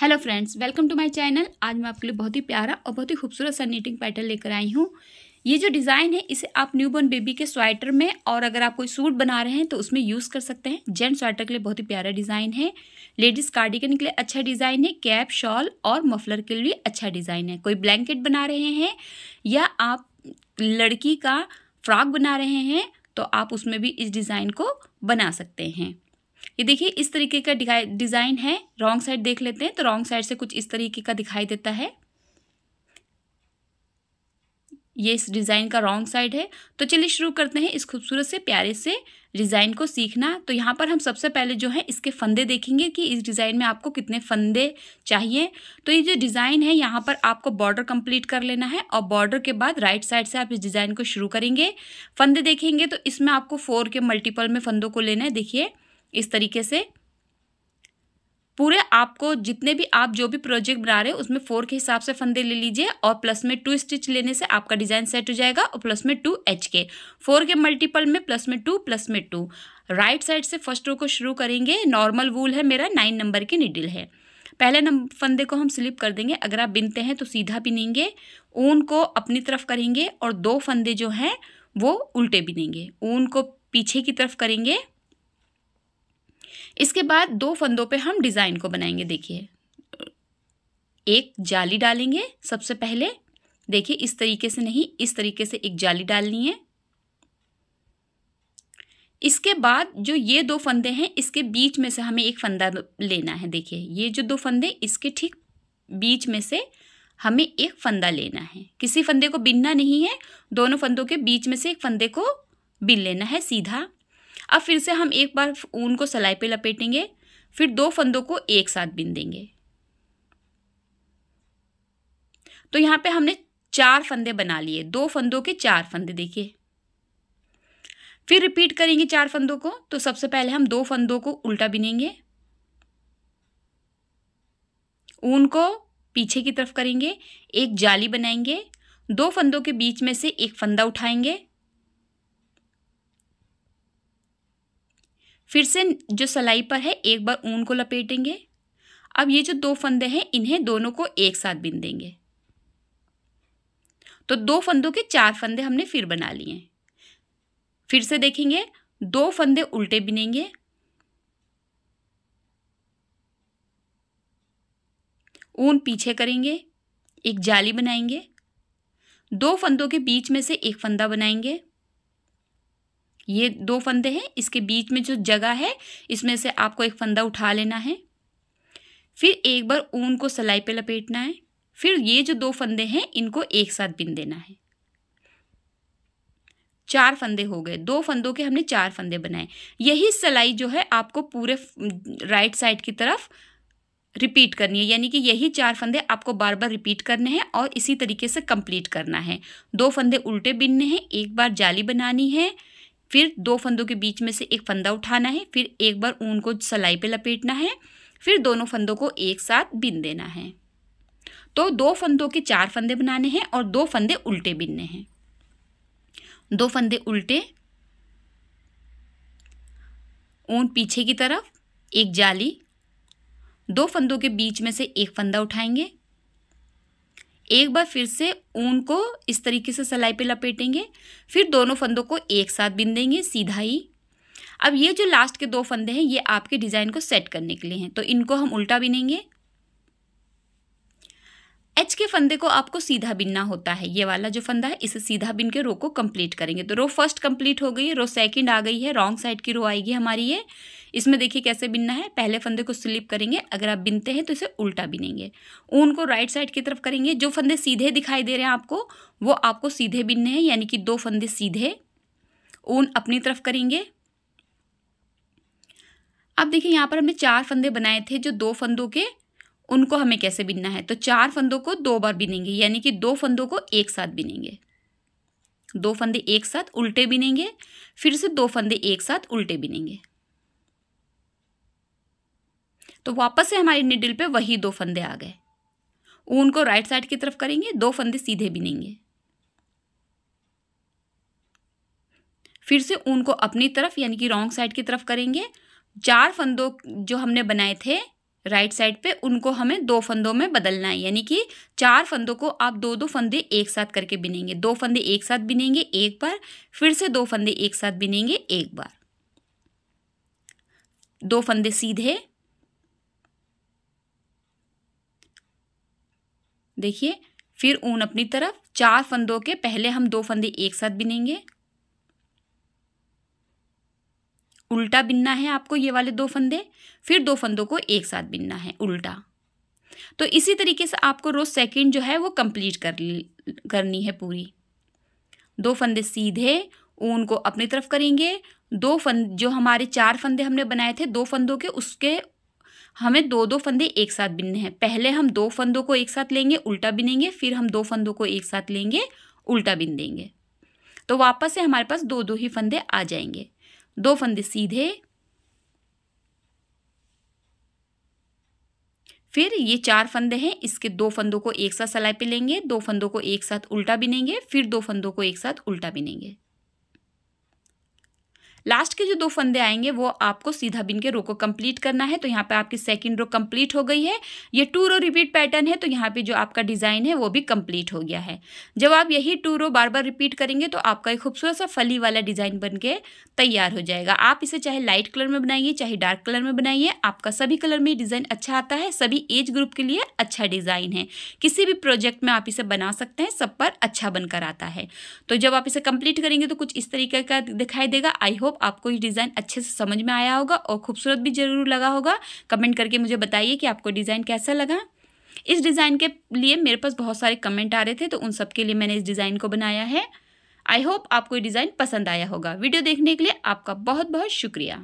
hello friends welcome to my channel आज मैं आपके लिए बहुत ही प्यारा और बहुत ही खूबसूरत सा नीटिंग पैटर्न लेकर आई हूँ ये जो डिज़ाइन है इसे आप न्यूबॉर्न बेबी के स्वेटर में और अगर आप कोई सूट बना रहे हैं तो उसमें यूज़ कर सकते हैं जेंट स्वेटर के लिए बहुत ही प्यारा डिज़ाइन है लेडीज़ कार्डिगन के लिए अच्छा डिज़ाइन है कैप शॉल और मफलर के लिए अच्छा डिज़ाइन है कोई ब्लैंकेट बना रहे हैं या आप लड़की का फ्रॉक बना रहे हैं तो आप उसमें भी इस डिज़ाइन को बना सकते हैं ये देखिए इस तरीके का डिज़ाइन है रॉन्ग साइड देख लेते हैं तो रॉन्ग साइड से कुछ इस तरीके का दिखाई देता है ये इस डिज़ाइन का रॉन्ग साइड है तो चलिए शुरू करते हैं इस खूबसूरत से प्यारे से डिज़ाइन को सीखना तो यहाँ पर हम सबसे पहले जो है इसके फंदे देखेंगे कि इस डिज़ाइन में आपको कितने फंदे चाहिए तो ये जो डिज़ाइन है यहाँ पर आपको बॉर्डर कंप्लीट कर लेना है और बॉर्डर के बाद राइट साइड से आप इस डिज़ाइन को शुरू करेंगे फंदे देखेंगे तो इसमें आपको फोर के मल्टीपल में फंदों को लेना है देखिए इस तरीके से पूरे आपको जितने भी आप जो भी प्रोजेक्ट बना रहे हो उसमें फोर के हिसाब से फंदे ले लीजिए और प्लस में टू स्टिच लेने से आपका डिजाइन सेट हो जाएगा और प्लस में टू एच के फोर के मल्टीपल में प्लस में टू प्लस में टू राइट साइड से फर्स्ट रो को शुरू करेंगे नॉर्मल वूल है मेरा नाइन नंबर की निडिल है पहले नंबर फंदे को हम स्लिप कर देंगे अगर आप बिनते हैं तो सीधा बिनेंगे ऊन को अपनी तरफ करेंगे और दो फंदे जो हैं वो उल्टे बिनेंगे ऊन को पीछे की तरफ करेंगे इसके बाद दो फंदों पे हम डिज़ाइन को बनाएंगे देखिए एक जाली डालेंगे सबसे पहले देखिए इस तरीके से नहीं इस तरीके से एक जाली डालनी है इसके बाद जो ये दो फंदे हैं इसके बीच में से हमें एक फंदा लेना है देखिए ये जो दो फंदे इसके ठीक बीच में से हमें एक फंदा लेना है किसी फंदे को बिनना नहीं है दोनों फंदों के बीच में से एक फंदे को बिन लेना है सीधा अब फिर से हम एक बार ऊन को सलाई पे लपेटेंगे फिर दो फंदों को एक साथ देंगे तो यहाँ पे हमने चार फंदे बना लिए दो फंदों के चार फंदे देखिए फिर रिपीट करेंगे चार फंदों को तो सबसे पहले हम दो फंदों को उल्टा बिनेंगे ऊन को पीछे की तरफ करेंगे एक जाली बनाएंगे दो फंदों के बीच में से एक फंदा उठाएंगे फिर से जो सलाई पर है एक बार ऊन को लपेटेंगे अब ये जो दो फंदे हैं इन्हें दोनों को एक साथ देंगे तो दो फंदों के चार फंदे हमने फिर बना लिए फिर से देखेंगे दो फंदे उल्टे बिनेंगे ऊन पीछे करेंगे एक जाली बनाएंगे दो फंदों के बीच में से एक फंदा बनाएंगे ये दो फंदे हैं इसके बीच में जो जगह है इसमें से आपको एक फंदा उठा लेना है फिर एक बार ऊन को सिलाई पे लपेटना है फिर ये जो दो फंदे हैं इनको एक साथ बिन देना है चार फंदे हो गए दो फंदों के हमने चार फंदे बनाए यही सिलाई जो है आपको पूरे राइट साइड की तरफ रिपीट करनी है यानी कि यही चार फंदे आपको बार बार रिपीट करने हैं और इसी तरीके से कंप्लीट करना है दो फंदे उल्टे बिनने हैं एक बार जाली बनानी है फिर दो फंदों के बीच में से एक फंदा उठाना है फिर एक बार ऊन को सलाई पे लपेटना है फिर दोनों फंदों को एक साथ बिन देना है तो दो फंदों के चार फंदे बनाने हैं और दो फंदे उल्टे बिनने हैं दो फंदे उल्टे ऊन पीछे की तरफ एक जाली दो फंदों के बीच में से एक फंदा उठाएंगे एक बार फिर से ऊन को इस तरीके से सलाई पे लपेटेंगे फिर दोनों फंदों को एक साथ बिंदेंगे सीधा ही अब ये जो लास्ट के दो फंदे हैं ये आपके डिज़ाइन को सेट करने के लिए हैं तो इनको हम उल्टा बिनेंगे एच के फंदे को आपको सीधा बिनना होता है ये वाला जो फंदा है इसे सीधा बिन के रो को कंप्लीट करेंगे तो रो फर्स्ट कंप्लीट हो गई है रो सेकंड आ गई है रॉन्ग साइड की रो आएगी हमारी ये इसमें देखिए कैसे बिनना है पहले फंदे को स्लिप करेंगे अगर आप बिनते हैं तो इसे उल्टा बिनेंगे ऊन को राइट साइड की तरफ करेंगे जो फंदे सीधे दिखाई दे रहे हैं आपको वो आपको सीधे बिनने हैं यानी कि दो फंदे सीधे ऊन अपनी तरफ करेंगे आप देखिए यहाँ पर हमने चार फंदे बनाए थे जो दो फंदों के उनको हमें कैसे बिनना है तो चार फंदों को दो बार बिनेंगे यानी कि दो फंदों को एक साथ बिनेंगे दो फंदे एक साथ उल्टे बिनेंगे फिर से दो फंदे एक साथ उल्टे बिनेंगे तो वापस से हमारी निडिल पे वही दो फंदे आ गए ऊन को राइट साइड की तरफ करेंगे दो फंदे सीधे बिनेंगे फिर से ऊन को अपनी तरफ यानी कि रॉन्ग साइड की तरफ करेंगे चार फंदों जो हमने बनाए थे राइट साइड पे उनको हमें दो फंदों में बदलना है यानी कि चार फंदों को आप दो दो फंदे एक साथ करके बिनेंगे दो फंदे एक साथ बिनेंगे एक बार फिर से दो फंदे एक साथ बिनेंगे एक बार दो फंदे सीधे देखिए फिर ऊन अपनी तरफ चार फंदों के पहले हम दो फंदे एक साथ बिनेंगे उल्टा बिनना है आपको ये वाले दो फंदे फिर दो फंदों को एक साथ बिनना है उल्टा तो इसी तरीके से आपको रोज़ सेकंड जो है वो कंप्लीट कर करनी है पूरी दो फंदे सीधे ऊन को अपनी तरफ करेंगे दो फंद जो हमारे चार फंदे हमने बनाए थे दो फंदों के उसके हमें दो दो फंदे एक साथ बिनने हैं पहले हम दो फंदों को एक साथ लेंगे उल्टा बिनेंगे फिर हम दो फंदों को एक साथ लेंगे उल्टा बिन देंगे तो वापस से हमारे पास दो दो ही फंदे आ जाएंगे दो फंदे सीधे फिर ये चार फंदे हैं इसके दो फंदों को एक साथ सलाई पे लेंगे दो फंदों को एक साथ उल्टा बिनेंगे फिर दो फंदों को एक साथ उल्टा बिनेंगे लास्ट के जो दो फंदे आएंगे वो आपको सीधा बिन के रो को कंप्लीट करना है तो यहाँ पे आपकी सेकंड रो कंप्लीट हो गई है ये टू रो रिपीट पैटर्न है तो यहाँ पे जो आपका डिज़ाइन है वो भी कंप्लीट हो गया है जब आप यही to row bar bar repeat करेंगे तो आपका एक खूबसूरत सा फली वाला डिज़ाइन बन के तैयार हो जाएगा आप इसे चाहे लाइट कलर में बनाइए चाहे डार्क कलर में बनाइए आपका सभी कलर में डिज़ाइन अच्छा आता है सभी एज ग्रुप के लिए अच्छा डिज़ाइन है किसी भी प्रोजेक्ट में आप इसे बना सकते हैं सब पर अच्छा बनकर आता है तो जब आप इसे कंप्लीट करेंगे तो कुछ इस तरीके का दिखाई देगा आई होप होप आपको ये डिज़ाइन अच्छे से समझ में आया होगा और खूबसूरत भी ज़रूर लगा होगा कमेंट करके मुझे बताइए कि आपको डिज़ाइन कैसा लगा इस डिज़ाइन के लिए मेरे पास बहुत सारे कमेंट आ रहे थे तो उन सब के लिए मैंने इस डिज़ाइन को बनाया है आई होप आपको ये डिज़ाइन पसंद आया होगा वीडियो देखने के लिए आपका बहुत बहुत शुक्रिया